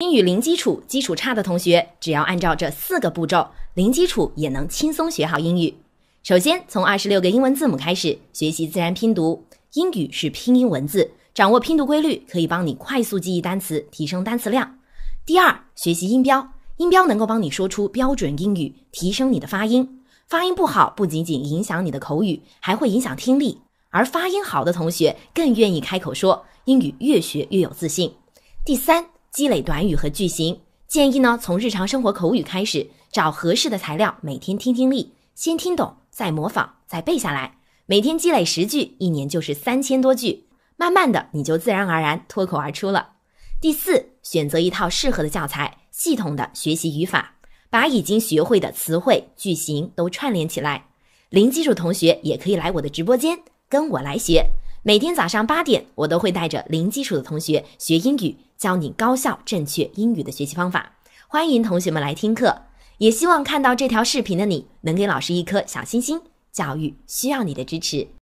英语零基础、基础差的同学，只要按照这四个步骤，零基础也能轻松学好英语。首先，从二十六个英文字母开始学习自然拼读。英语是拼音文字，掌握拼读规律可以帮你快速记忆单词，提升单词量。第二，学习音标，音标能够帮你说出标准英语，提升你的发音。发音不好，不仅仅影响你的口语，还会影响听力。而发音好的同学更愿意开口说英语，越学越有自信。第三。积累短语和句型，建议呢从日常生活口语开始，找合适的材料，每天听听力，先听懂，再模仿，再背下来。每天积累十句，一年就是三千多句，慢慢的你就自然而然脱口而出了。第四，选择一套适合的教材，系统的学习语法，把已经学会的词汇、句型都串联起来。零基础同学也可以来我的直播间，跟我来学。每天早上八点，我都会带着零基础的同学学英语，教你高效正确英语的学习方法。欢迎同学们来听课，也希望看到这条视频的你能给老师一颗小心心，教育需要你的支持。